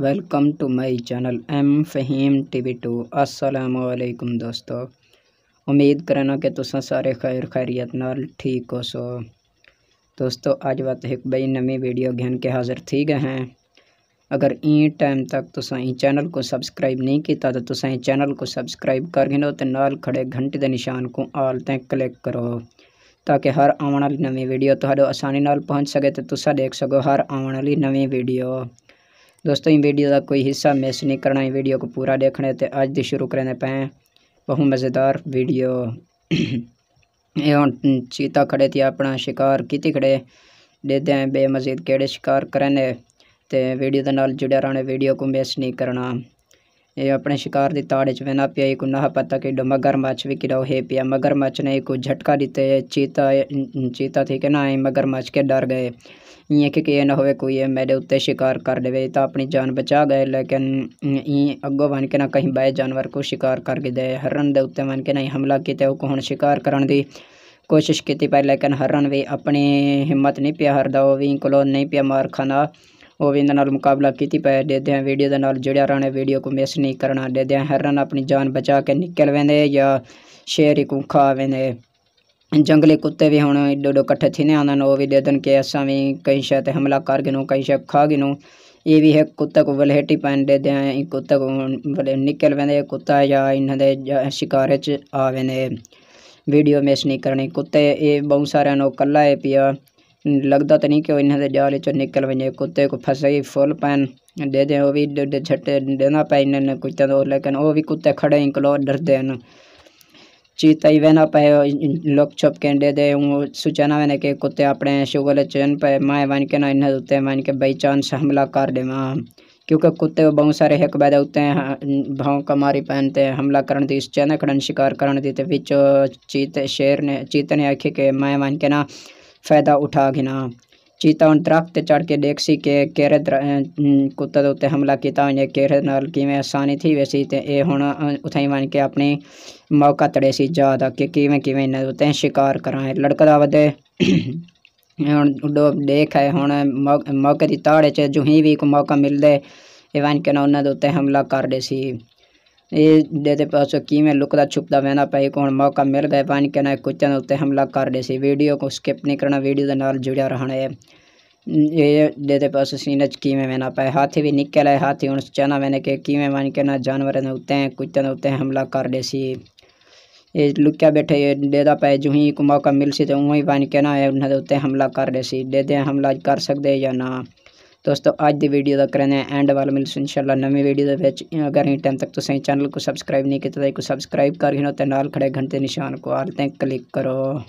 welcome to my channel M Faheem TV टू असलकुम दोस्तों उम्मीद करना कि तुसा सारे खैर खैरियत नाल ठीक हो सो दोस्तों अज वत एक बई नवी वीडियो घेन के हाज़िर थी गए हैं अगर ई टाइम तक तुस चैनल को सब्सक्राइब नहीं किया तो तुस चैनल को सब्सक्राइब कर गिनो तो नाल खड़े घंटे के निशान को आल तक क्लिक करो ताकि हर आने वाली नवी वीडियो तो आसानी पहुँच सके तो तुसा देख सको हर आने वाली नवी वीडियो दोस्तों ये वीडियो का कोई हिस्सा मिस नहीं करना है वीडियो को पूरा देखने तो अज भी शुरू करने पे बहुत मज़ेदार वीडियो हूँ चीता खड़े थे अपना शिकार की खड़े देते हैं बे केड़े शिकार करें तो वीडियो के नाल जुड़े रहने वीडियो को मिस नहीं करना ਇਹ ਆਪਣੇ ਸ਼ਿਕਾਰ ਦੇ ਤਾੜੇ ਚ ਵੇਨਾ ਪਿਆ ਇੱਕ ਨਾ ਪਤਾ ਕਿ ਡੋ ਮਗਰਮੱਛ ਵੀ ਕਿਰੋ ਹੈ ਪਿਆ ਮਗਰਮੱਛ ਨੇ ਇੱਕ ਝਟਕਾ ਦਿੱਤੇ ਚੀਤਾ ਚੀਤਾ ਠੀਕ ਹੈ ਨਾ ਇਹ ਮਗਰਮੱਛ ਕੇ ਡਰ ਗਏ ਇਹ ਕਿ ਕਿ ਨਾ ਹੋਵੇ ਕੋਈ ਇਹ ਮੇਰੇ ਉੱਤੇ ਸ਼ਿਕਾਰ ਕਰ ਲਵੇ ਤਾਂ ਆਪਣੀ ਜਾਨ ਬਚਾ ਗਏ ਲੇਕਿਨ ਇਹ ਅੱਗੋ ਬਣ ਕੇ ਨਾ ਕਹੀਂ ਬਾਏ ਜਾਨਵਰ ਕੋ ਸ਼ਿਕਾਰ ਕਰ ਗਏ ਹਰਨ ਦੇ ਉੱਤੇ ਬਣ ਕੇ ਨਾ ਹਮਲਾ ਕੀਤਾ ਉਹ ਹੁਣ ਸ਼ਿਕਾਰ ਕਰਨ ਦੀ ਕੋਸ਼ਿਸ਼ ਕੀਤੀ ਪਰ ਲੇਕਿਨ ਹਰਨ ਵੀ ਆਪਣੀ ਹਿੰਮਤ ਨਹੀਂ ਪਿਆ ਹਰਦਾ ਉਹ ਵੀ ਕੋਲੋਂ ਨਹੀਂ ਪਿਆ ਮਾਰ ਖਾਣਾ ਉਹ भी इन्होंने मुकाबला की ਕੀਤੀ ਪਏ ਡੇਦੇ के ਵੀਡੀਓ ਦੇ ਨਾਲ ਜੁੜਿਆ ਰਹਿਣਾ ਵੀਡੀਓ ਕੋ ਮਿਸ ਨਹੀਂ ਕਰਨਾ ਡੇਦੇ ਆ ਹਰਨ ਆਪਣੀ ਜਾਨ ਬਚਾ ਕੇ ਨਿਕਲ ਵੈਂਦੇ ਜਾਂ ਸ਼ੇਰ ਕੋ ਖਾ जंगली कुत्ते भी हुण एडो एडो कट्ठे थीने आंदा वो भी दे दन के असा भी कई शायद हमला कर गिनूं कई शायद खा गिनूं ये भी है कुत्ते को वलहेटी पैन दे दें कुत्ते को वले निकल वेंदे कुत्ता या इन्हां शिकारे च आ वेंदे वीडियो मिस नहीं करनी कुत्ते ये बहुत सारे नो कल्ला है पिया लगता तो नहीं कि इन्हें तो जाल चो निकल वे कुत्ते को फसे ही फुल पैन दे दें वह भी एडे छट्टे देना पे इन्हें कुत्ते तो लेकिन वो भी कुत्ते खड़े ही कलो डरते हैं चीता ही वहना पे लुक छुप के दे दे सुचाना मैंने के कुत्ते अपने शुगल चुन पे माए बन के ना इन्हें उत्ते बन के बई चांस हमला कर दे क्योंकि कुत्ते बहुत सारे हिक बैद होते हाँ, भाव का मारी पहनते हमला कर चैनक शिकार करने बिच चीते शेर ने चीते ने आखी के माए बन के ना ਫਾਇਦਾ ਉਠਾ ਗਿਨਾ ਚੀਤਾ ਉਹ ਦਰਖਤ ਤੇ ਚੜ ਕੇ ਦੇਖ ਸੀ ਕਿ ਕਿਹੜੇ ਕੁੱਤੇ ਦੇ ਉੱਤੇ ਹਮਲਾ ਕੀਤਾ ਉਹਨੇ ਕਿਹੜੇ ਨਾਲ ਕਿਵੇਂ ਆਸਾਨੀ ਥੀ ਵੈਸੀ ਤੇ ਇਹ ਹੁਣ ਉਥਾਈ ਹੀ ਮੰਨ ਕੇ ਆਪਣੇ ਮੌਕਾ ਤੜੇ ਸੀ ਜਾਦਾ ਕਿ ਕਿਵੇਂ ਕਿਵੇਂ ਇਹਨਾਂ ਦੇ ਉੱਤੇ ਸ਼ਿਕਾਰ ਕਰਾਂ ਲੜਕਦਾ ਵਦੇ ਹੁਣ ਡੋ ਦੇਖ ਹੈ ਹੁਣ ਮੌਕੇ ਦੀ ਤਾੜੇ ਚ ਜੁਹੀ ਵੀ ਕੋ ਮੌਕਾ ਮਿਲਦੇ ਇਵਨ ਕਿ ਉਹਨਾਂ ਦੇ ਉੱਤੇ ਹਮਲਾ ਕਰਦੇ ਸੀ ਇਹ ਦੇ ਪਾਸੋਂ ਕਿਵੇਂ ਲੁਕਦਾ ਛੁਪਦਾ ਵਹਿਣਾ ਪਏ ਕੋਣ ਮੌਕਾ ਮਿਲਦਾ ਹੈ ਬਣ ਕੇ ਨਾ ਕੁੱਤਿਆਂ ਉੱਤੇ ਹਮਲਾ ਕਰਦੇ ਸੀ ਵੀਡੀਓ ਕੋ ਸਕਿਪ ਨਹੀਂ ਕਰਨਾ ਵੀਡੀਓ ਦੇ ਨਾਲ ਜੁੜਿਆ ਰਹਿਣਾ ਹੈ ਇਹ ਦੇ ਪਾਸੋਂ ਸੀਨ ਚ ਕਿਵੇਂ ਵਹਿਣਾ ਪਏ ਹਾਥੀ ਵੀ ਨਿਕਲ ਆਏ ਹਾਥੀ ਹੁਣ ਚਾਹਨਾ ਮੈਨੇ ਕਿ ਕਿਵੇਂ ਬਣ ਕੇ ਨਾ ਜਾਨਵਰਾਂ ਦੇ ਉੱਤੇ ਕੁੱਤਿਆਂ ਦੇ ਉੱਤੇ ਹਮਲਾ ਕਰਦੇ ਸੀ ਇਹ ਲੁਕਿਆ ਬੈਠੇ ਦੇਦਾ ਪਏ ਜੋ ਹੀ ਕੋ ਮੌਕਾ ਮਿਲ ਸੀ ਤੇ ਉਹੀ ਬਣ ਕੇ ਨਾ ਉਹਨਾਂ ਦੇ ਉੱਤੇ ਹਮਲਾ ਕਰਦੇ ਸੀ ਦੇਦੇ ਹਮਲਾ ਕਰ ਸਕਦੇ ਜਾਂ ਨਾ दोस्तों अज की वीडियो का करना एंड वाल मिलसू इनशाला नवी वीडियो अगर अं टाइम तक तो चैनल को सबसक्राइब नहीं किया तो सबसक्राइब कर नो तो खड़े घंटे निशान को आल क्लिक करो